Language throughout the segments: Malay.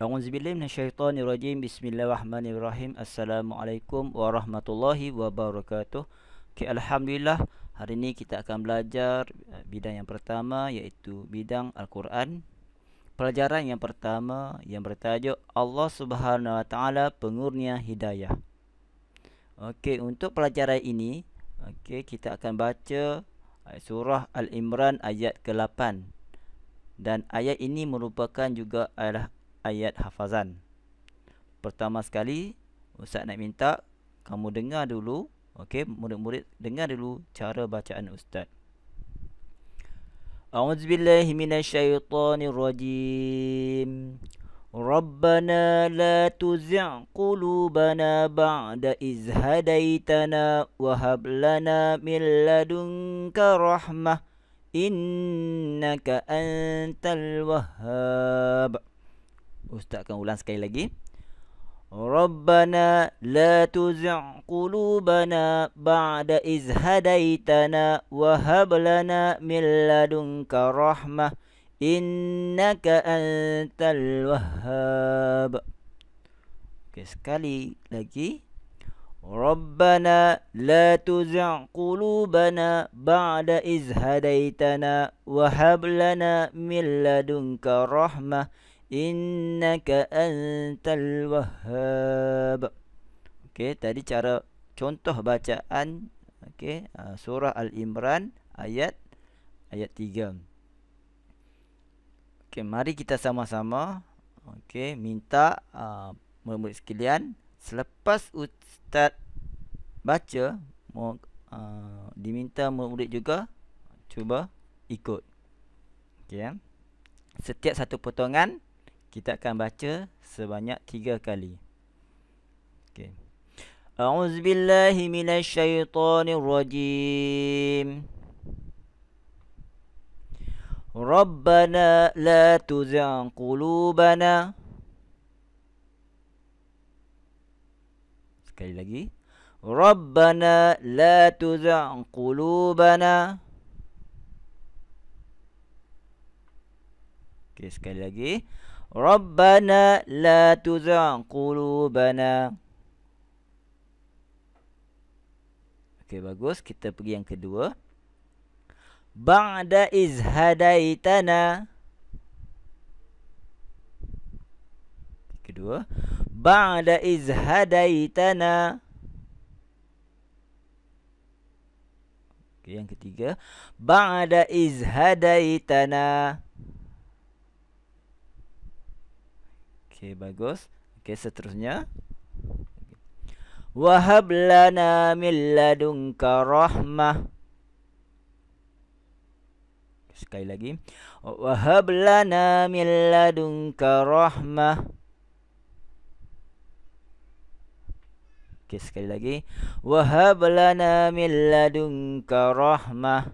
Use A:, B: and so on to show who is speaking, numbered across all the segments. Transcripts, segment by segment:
A: A'udzubillahi minasyaitonirrajim. Bismillahirrahmanirrahim. Assalamualaikum warahmatullahi wabarakatuh. Okay, alhamdulillah hari ini kita akan belajar bidang yang pertama iaitu bidang Al-Quran. Pelajaran yang pertama yang bertajuk Allah Subhanahu wa taala pengurnia hidayah. Okey, untuk pelajaran ini, okey kita akan baca eh, surah Al-Imran ayat ke-8. Dan ayat ini merupakan juga adalah ayat hafazan. Pertama sekali, ustaz nak minta kamu dengar dulu, okay, murid-murid dengar dulu cara bacaan ustaz. أعوذ بالله من الشيطان الرجيم ربنا لا تزع قلوبنا بعد إذ هديتنا وهب لنا من لدنك رحمة إنك أنت Ustaz akan ulang sekali lagi. Rabbana la tuzigh qulubana ba'da iz hadaitana wa hab lana min ladunka rahmah innaka antal wahhab. Okay, sekali lagi. Rabbana la tuzigh qulubana ba'da iz hadaitana wa hab lana min ladunka rahmah innaka antal wahhab okey tadi cara contoh bacaan Okay, ah, surah al imran ayat ayat 3 okey mari kita sama-sama okey minta uh, ah, murid sekalian selepas ustaz baca mo, uh, diminta murid juga cuba ikut okey ya setiap satu potongan kita akan baca sebanyak tiga kali. Okay. أعوذ بالله من الشيطان الرجيم ربنا لا تزع قلوبنا sekali lagi ربنا لا تزع قلوبنا Okay, sekali lagi. Rabbana la tuzan qulubana. Okay, bagus. Kita pergi yang kedua. Ba'da izhadaitana. Kedua. Ba'da izhadaitana. Okay, yang ketiga. Ba'da izhadaitana. Okay. Okey, bagus. Okey, seterusnya. Wahab lana min ladunka rahmah. Sekali lagi. Wahab lana min ladunka rahmah. Okey, sekali lagi. Wahab lana min ladunka rahmah.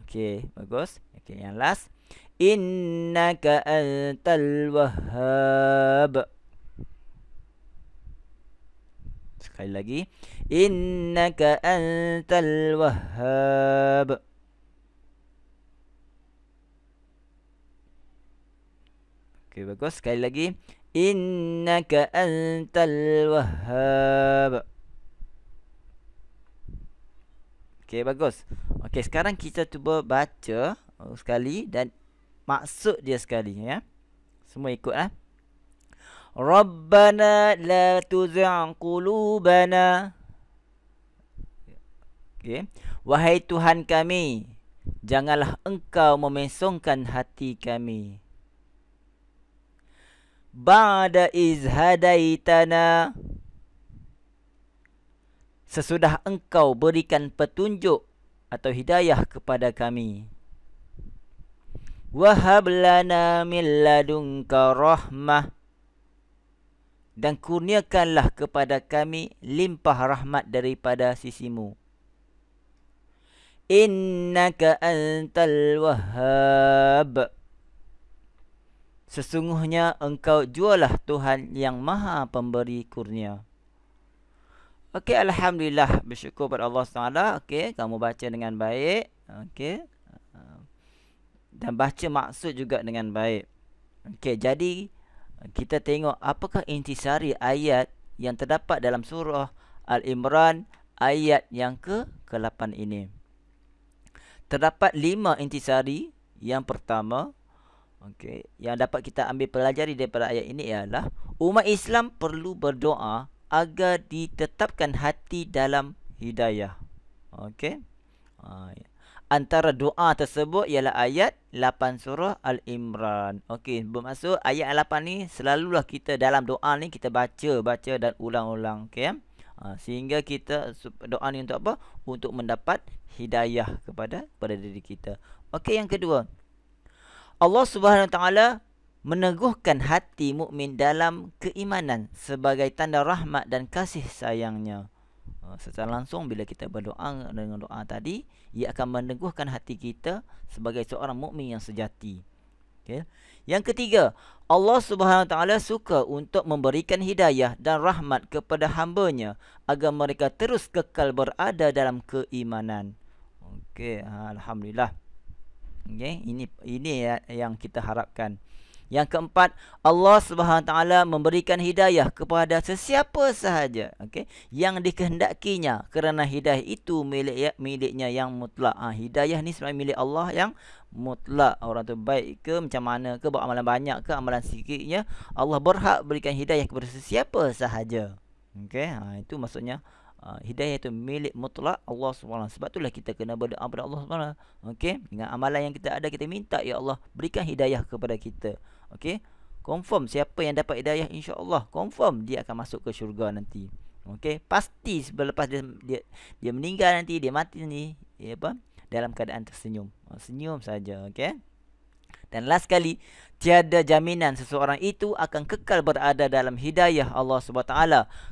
A: Okey, bagus. Okey, yang last innaka antal wahhab sekali lagi innaka antal wahhab okey bagus sekali lagi innaka antal wahhab okey bagus okey sekarang kita cuba baca sekali dan maksud dia sekali ya. Semua ikutlah. Eh. Rabbana la tuzigh qulubana. Okey. Wahai Tuhan kami, janganlah engkau memesongkan hati kami. Ba'da iz hadaitana. Sesudah engkau berikan petunjuk atau hidayah kepada kami. Wahab lana min ladunka rahmah Dan kurniakanlah kepada kami limpah rahmat daripada sisimu Innaka antal wahab Sesungguhnya engkau jualah Tuhan yang maha pemberi kurnia Okey, Alhamdulillah bersyukur kepada Allah SWT Okey, kamu baca dengan baik Okey dan baca maksud juga dengan baik. Okey, jadi kita tengok apakah intisari ayat yang terdapat dalam surah Al-Imran ayat yang ke-8 ini. Terdapat lima intisari. Yang pertama, okey, yang dapat kita ambil pelajari daripada ayat ini ialah umat Islam perlu berdoa agar ditetapkan hati dalam hidayah. Okey. Ha, ya antara doa tersebut ialah ayat 8 surah Al-Imran. Okey, bermaksud ayat 8 ni selalulah kita dalam doa ni kita baca, baca dan ulang-ulang. Okey, ya. ha, sehingga kita doa ni untuk apa? Untuk mendapat hidayah kepada pada diri kita. Okey, yang kedua. Allah Subhanahu Wa Taala meneguhkan hati mukmin dalam keimanan sebagai tanda rahmat dan kasih sayangnya. Ha, secara langsung bila kita berdoa dengan doa tadi ia akan meneguhkan hati kita sebagai seorang mukmin yang sejati okay. yang ketiga Allah Subhanahu taala suka untuk memberikan hidayah dan rahmat kepada hambanya agar mereka terus kekal berada dalam keimanan okey ha, alhamdulillah Okay, ini ini ya yang kita harapkan yang keempat, Allah Subhanahu taala memberikan hidayah kepada sesiapa sahaja, okey, yang dikehendakinya kerana hidayah itu milik ya, miliknya yang mutlak. Ha, hidayah ni sebenarnya milik Allah yang mutlak. Orang tu baik ke macam mana ke buat amalan banyak ke amalan sikitnya, Allah berhak berikan hidayah kepada sesiapa sahaja. Okey, ha, itu maksudnya Ha, hidayah itu milik mutlak Allah SWT. Sebab itulah kita kena berdoa kepada Allah SWT. Okay, Dengan amalan yang kita ada, kita minta Ya Allah, berikan hidayah kepada kita. Okay, Confirm siapa yang dapat hidayah, Insya Allah Confirm dia akan masuk ke syurga nanti. Okay, Pasti selepas dia, dia, dia meninggal nanti, dia mati nanti. Ya apa? Dalam keadaan tersenyum. Ah, senyum saja. Okey. Dan last kali tiada jaminan seseorang itu akan kekal berada dalam hidayah Allah SWT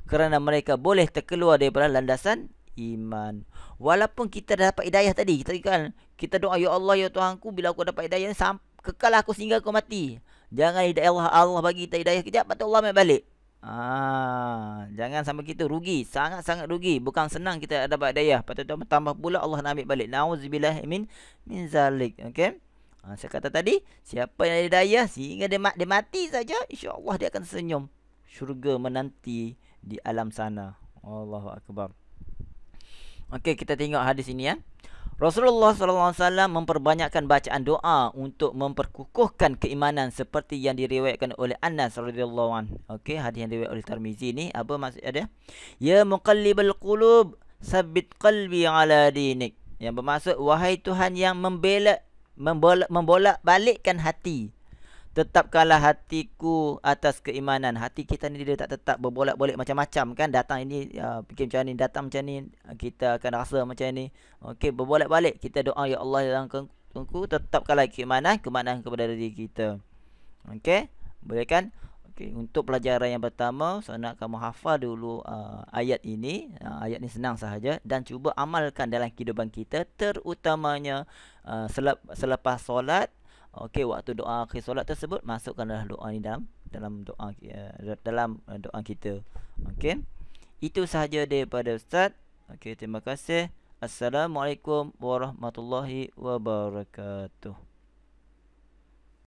A: kerana mereka boleh terkeluar daripada landasan iman. Walaupun kita dah dapat hidayah tadi, kita kan kita doa ya Allah ya Tuhanku bila aku dapat hidayah ni kekal lah aku sehingga aku mati. Jangan hidayah Allah Allah bagi kita hidayah kejap patut Allah ambil balik. Ah, jangan sampai kita rugi, sangat-sangat rugi. Bukan senang kita dapat hidayah, patut tambah pula Allah nak ambil balik. Nauzubillah min min zalik, okey? Ha, saya kata tadi, siapa yang ada daya sehingga dia, dia mati saja, insya dia akan senyum. Syurga menanti di alam sana. Allahu akbar. Okey, kita tengok hadis ini ya. Rasulullah sallallahu alaihi wasallam memperbanyakkan bacaan doa untuk memperkukuhkan keimanan seperti yang diriwayatkan oleh Anas radhiyallahu an. Okey, hadis yang diriwayatkan oleh Tarmizi ini apa maksudnya ada? Ya muqallibal qulub, sabit qalbi ala dinik. Yang bermaksud wahai Tuhan yang membelak membolak-balikkan hati. tetap kalah hatiku atas keimanan. Hati kita ni dia tak tetap berbolak-balik macam-macam kan. Datang ini uh, fikir macam ni, datang macam ni, kita akan rasa macam ni. Okey, berbolak-balik kita doa ya Allah dalam tengku tetapkanlah keimanan, keimanan kepada diri kita. Okey? Boleh kan? Okey, untuk pelajaran yang pertama, saya nak kamu hafal dulu uh, ayat ini. Uh, ayat ini senang sahaja dan cuba amalkan dalam kehidupan kita terutamanya uh, selep, selepas solat. Okey, waktu doa akhir solat tersebut masukkanlah doa ini dalam dalam doa uh, dalam uh, doa kita. Okey. Itu sahaja daripada ustaz. Okey, terima kasih. Assalamualaikum warahmatullahi wabarakatuh.